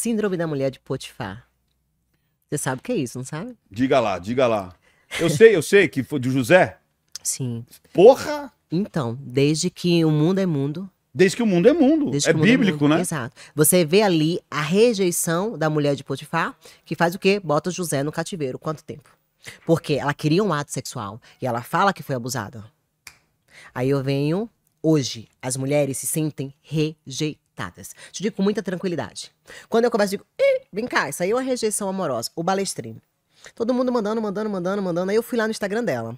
Síndrome da mulher de Potifar. Você sabe o que é isso, não sabe? Diga lá, diga lá. Eu sei, eu sei que foi de José. Sim. Porra! Então, desde que o mundo é mundo. Desde que o mundo é mundo. é mundo é bíblico, é mundo. né? Exato. Você vê ali a rejeição da mulher de Potifar, que faz o quê? Bota José no cativeiro. Quanto tempo? Porque ela queria um ato sexual e ela fala que foi abusada. Aí eu venho hoje, as mulheres se sentem rejeitadas limitadas. Te digo com muita tranquilidade. Quando eu começo, digo, vem cá, isso aí é uma rejeição amorosa, o balestrinho. Todo mundo mandando, mandando, mandando, mandando. Aí eu fui lá no Instagram dela.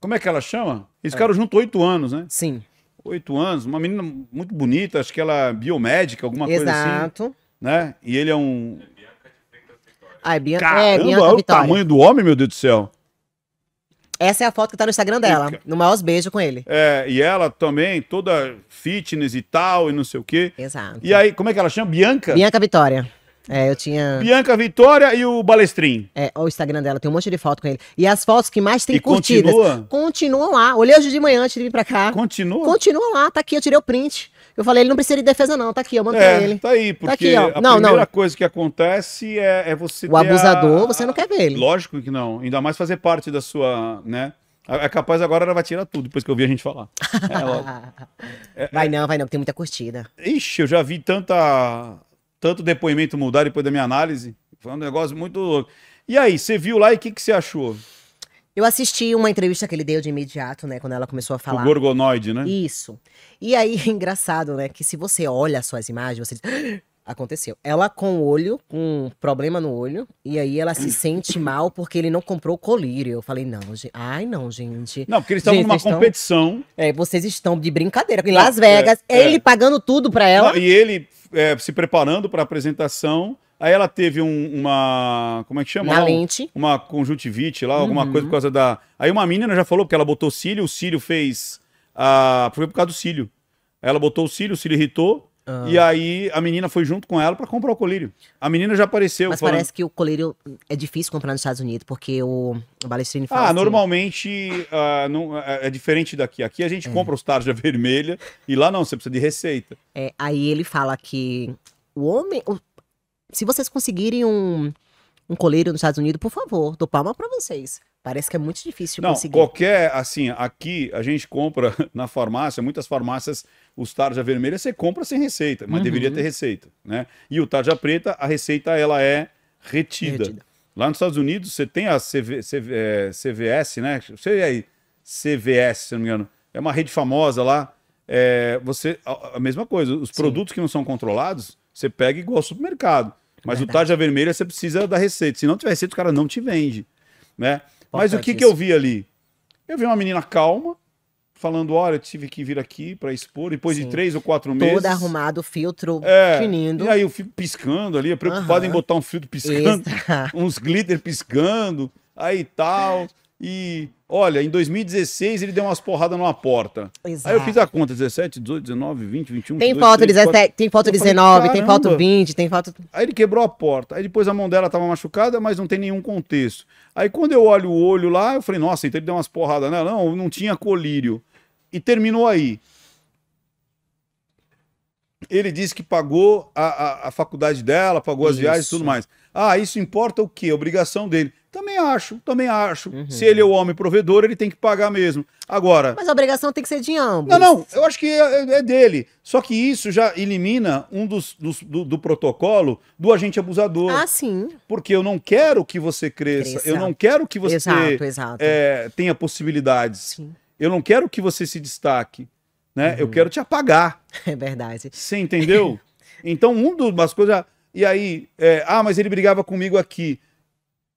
Como é que ela chama? Esse é. cara junto oito anos, né? Sim. Oito anos, uma menina muito bonita, acho que ela é biomédica, alguma Exato. coisa assim. Exato. Né? E ele é um. É Bianca Ah, é Bianca... Caramba, é, Bianca o tamanho do homem, meu Deus do céu. Essa é a foto que tá no Instagram dela. No maior beijo com ele. É, e ela também, toda fitness e tal, e não sei o quê. Exato. E aí, como é que ela chama? Bianca? Bianca Vitória. É, eu tinha. Bianca Vitória e o Balestrin. É, o Instagram dela tem um monte de foto com ele. E as fotos que mais tem e curtidas. Continua? Continuam lá. Olhei hoje de manhã antes de vir pra cá. Continua? Continua lá, tá aqui, eu tirei o print. Eu falei, ele não precisa de defesa, não. Tá aqui, eu mandei é, ele. Tá aí, tá porque tá aqui, ó. a não, primeira não. coisa que acontece é, é você. O abusador, a... você não quer ver ele. Lógico que não. Ainda mais fazer parte da sua. né? É capaz agora ela vai tirar tudo, depois que eu vi a gente falar. É, ela... é, vai não, vai não, tem muita curtida. Ixi, eu já vi tanta tanto depoimento mudar depois da minha análise. Foi um negócio muito louco. E aí, você viu lá e o que, que você achou? Eu assisti uma entrevista que ele deu de imediato, né? Quando ela começou a falar. O gorgonoide, né? Isso. E aí, engraçado, né? Que se você olha as suas imagens, você diz aconteceu. Ela com o olho, com um problema no olho, e aí ela se sente mal porque ele não comprou o colírio. Eu falei, não, gente, ai não, gente. Não, porque eles estavam numa competição. Estão... é, vocês estão de brincadeira. Em Las Vegas, é, é. ele pagando tudo pra ela. Não, e ele é, se preparando pra apresentação. Aí ela teve um, uma. Como é que chama? Uma lente. Uma conjuntivite lá, alguma uhum. coisa por causa da. Aí uma menina já falou, porque ela botou cílio, o cílio fez. A... Foi por causa do cílio. Ela botou o cílio, o cílio irritou. Ah. E aí a menina foi junto com ela para comprar o colírio. A menina já apareceu. Mas falando... parece que o colírio é difícil comprar nos Estados Unidos, porque o, o Balestrine ah, fala. Ah, assim... normalmente ah, não, é, é diferente daqui. Aqui a gente é. compra os tarja vermelha e lá não, você precisa de receita. É, aí ele fala que o homem. O... Se vocês conseguirem um um coleiro nos Estados Unidos, por favor, dou palma para vocês. Parece que é muito difícil não, conseguir. Qualquer, assim, aqui a gente compra na farmácia, muitas farmácias, os tarja vermelha você compra sem receita, mas uhum. deveria ter receita, né? E o tarja preta, a receita ela é retida. retida. Lá nos Estados Unidos você tem a CV, CV, é, eh, CVS, né? Você aí, CVS, se não me engano. É uma rede famosa lá. É, você, a, a mesma coisa, os Sim. produtos que não são controlados, você pega igual ao supermercado mas Verdade. o tarja vermelha você precisa da receita. Se não tiver receita, o cara não te vende. Né? Mas o que, que eu vi ali? Eu vi uma menina calma, falando: olha, tive que vir aqui para expor, depois Sim. de três ou quatro meses. Todo arrumado, filtro é, finindo. E aí eu fico piscando ali, preocupado em botar um filtro piscando, Extra. uns glitter piscando, aí tal. E olha, em 2016 ele deu umas porradas numa porta. Exato. Aí eu fiz a conta: 17, 18, 19, 20, 21. Tem 22, foto 17, 4... tem foto eu 19, falei, tem foto 20, tem foto. Aí ele quebrou a porta. Aí depois a mão dela tava machucada, mas não tem nenhum contexto. Aí quando eu olho o olho lá, eu falei: nossa, então ele deu umas porradas nela. Não, não tinha colírio. E terminou aí. Ele disse que pagou a, a, a faculdade dela, pagou as isso. viagens e tudo mais. Ah, isso importa o quê? Obrigação dele. Também acho, também acho. Uhum. Se ele é o homem provedor, ele tem que pagar mesmo. Agora. Mas a obrigação tem que ser de ambos. Não, não, eu acho que é, é, é dele. Só que isso já elimina um dos, dos do, do, protocolo do agente abusador. Ah, sim. Porque eu não quero que você cresça, cresça. eu não quero que você exato, exato. É, tenha possibilidades. Sim. Eu não quero que você se destaque. Né? Uhum. Eu quero te apagar. É verdade. Você entendeu? então, um das coisas. E aí, é, ah, mas ele brigava comigo aqui.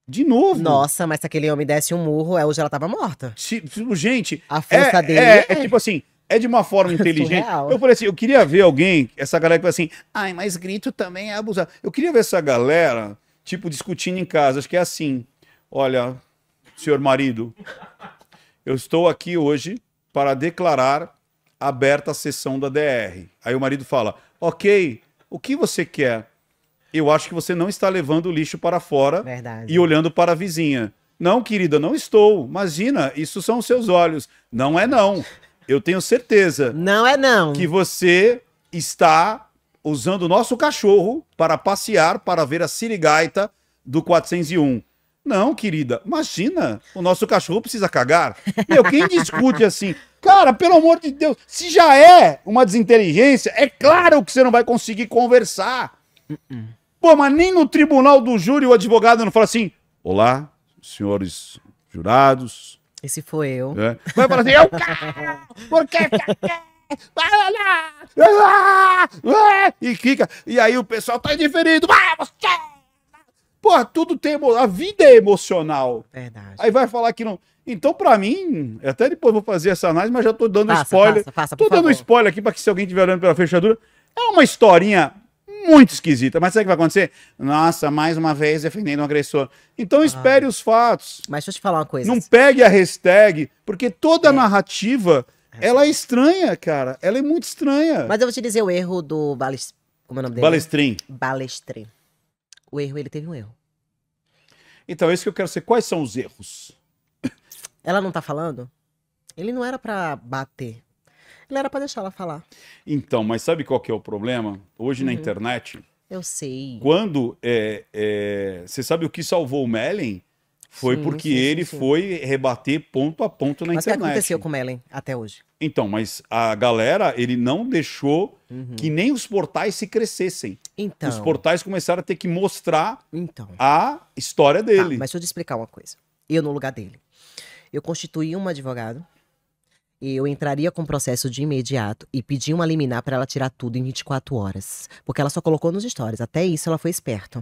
De novo. Nossa, mas se aquele homem desse um murro, é hoje ela tava morta. Tipo, gente. A força é, é, dele. É, é, tipo assim. É de uma forma inteligente. Surreal. Eu falei assim, eu queria ver alguém, essa galera que fala assim, ai, mas grito também é abusar. Eu queria ver essa galera, tipo, discutindo em casa. Acho que é assim. Olha, senhor marido, eu estou aqui hoje para declarar aberta a sessão da DR. Aí o marido fala, ok, o que você quer? eu acho que você não está levando o lixo para fora Verdade. e olhando para a vizinha. Não, querida, não estou. Imagina, isso são os seus olhos. Não é não. Eu tenho certeza. Não é não. Que você está usando o nosso cachorro para passear, para ver a sirigaita do 401. Não, querida, imagina, o nosso cachorro precisa cagar. Meu, quem discute assim? Cara, pelo amor de Deus, se já é uma desinteligência, é claro que você não vai conseguir conversar. Uh -uh. Pô, mas nem no tribunal do júri o advogado não fala assim: Olá, senhores jurados. Esse foi eu. É. Vai falar assim: Eu quero! que E fica. E aí o pessoal tá indiferido. Porra, tudo tem. A vida é emocional. Verdade. Aí vai falar que não. Então, para mim, até depois vou fazer essa análise, mas já tô dando passa, spoiler. Faça, faça, tô dando favor. spoiler aqui para que se alguém estiver olhando pela fechadura. É uma historinha muito esquisita. Mas sabe o que vai acontecer? Nossa, mais uma vez defendendo o um agressor. Então ah. espere os fatos. Mas deixa eu te falar uma coisa. Não pegue a hashtag, porque toda é. narrativa, é. ela é estranha, cara. Ela é muito estranha. Mas eu vou te dizer o erro do Balest... Como é o nome dele? Balestrin. Balestrin. O erro, ele teve um erro. Então, é isso que eu quero saber. Quais são os erros? Ela não tá falando? Ele não era para bater. Ele era para deixar ela falar. Então, mas sabe qual que é o problema? Hoje uhum. na internet. Eu sei. Quando. É, é, você sabe o que salvou o Mellen? Foi sim, porque sim, ele sim. foi rebater ponto a ponto na mas internet. Mas o que aconteceu com o Mellen até hoje? Então, mas a galera, ele não deixou uhum. que nem os portais se crescessem. Então. Os portais começaram a ter que mostrar então. a história tá, dele. Tá, mas deixa eu te explicar uma coisa. Eu, no lugar dele, eu constituí um advogado eu entraria com o processo de imediato e pedi uma liminar para ela tirar tudo em 24 horas. Porque ela só colocou nos stories. Até isso ela foi esperta.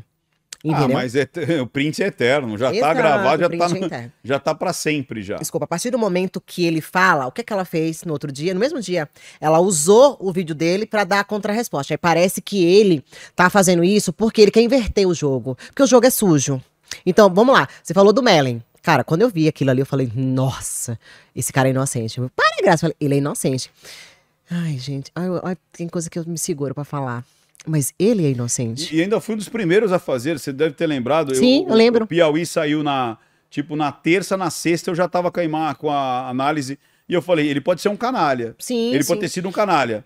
Ah, Entendeu? Ah, mas é o print é eterno, já tá Exato, tá gravado, já tá, é no, já tá pra sempre já. Desculpa, a partir do momento que ele fala, o que é que ela fez no outro dia, no mesmo dia, ela usou o vídeo dele para dar a contra-resposta. Aí parece que ele tá fazendo isso porque ele quer inverter o jogo, porque o jogo é sujo. Então, vamos lá, você falou do Mellen. Cara, quando eu vi aquilo ali, eu falei, nossa, esse cara é inocente. Eu, Para, graça, falei, ele é inocente. Ai, gente, ai, ai, tem coisa que eu me seguro para falar. Mas ele é inocente. E, e ainda fui um dos primeiros a fazer, você deve ter lembrado. Sim, eu, eu lembro. O Piauí saiu na, tipo, na terça, na sexta eu já tava com a, com a análise. E eu falei, ele pode ser um canalha. Sim, Ele sim. pode ter sido um canalha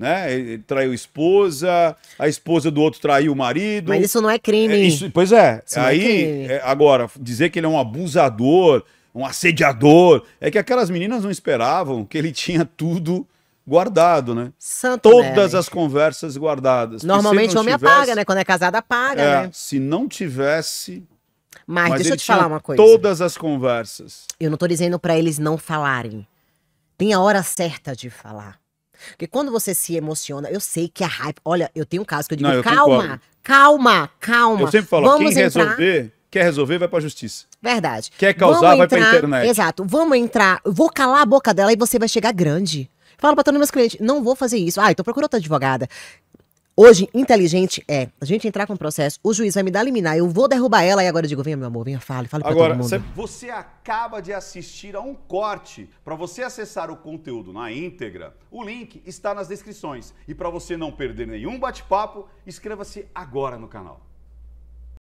né? Ele traiu a esposa, a esposa do outro traiu o marido. Mas isso não é crime. É, isso, pois é. Isso é aí, é agora, dizer que ele é um abusador, um assediador, é que aquelas meninas não esperavam que ele tinha tudo guardado, né? Santo Todas as conversas guardadas. Normalmente o homem tivesse... apaga, né? Quando é casado, apaga, é, né? Se não tivesse. Mas, mas deixa eu te falar uma coisa. Todas as conversas. Eu não tô dizendo para eles não falarem. Tem a hora certa de falar. Porque quando você se emociona, eu sei que a hype. Olha, eu tenho um caso que eu digo, não, eu calma, calma, calma. Eu sempre falo, Vamos quem entrar... resolver, quer resolver, vai pra justiça. Verdade. Quer causar, Vamos vai entrar... pra internet. Exato. Vamos entrar, vou calar a boca dela e você vai chegar grande. Falo pra todos meus clientes, não vou fazer isso. Ah, então procura outra advogada. Hoje, inteligente é a gente entrar com o processo, o juiz vai me dar liminar, eu vou derrubar ela e agora eu digo, venha meu amor, venha, fale, fale pra agora, todo mundo. Agora, você acaba de assistir a um corte. Para você acessar o conteúdo na íntegra, o link está nas descrições. E para você não perder nenhum bate-papo, inscreva-se agora no canal.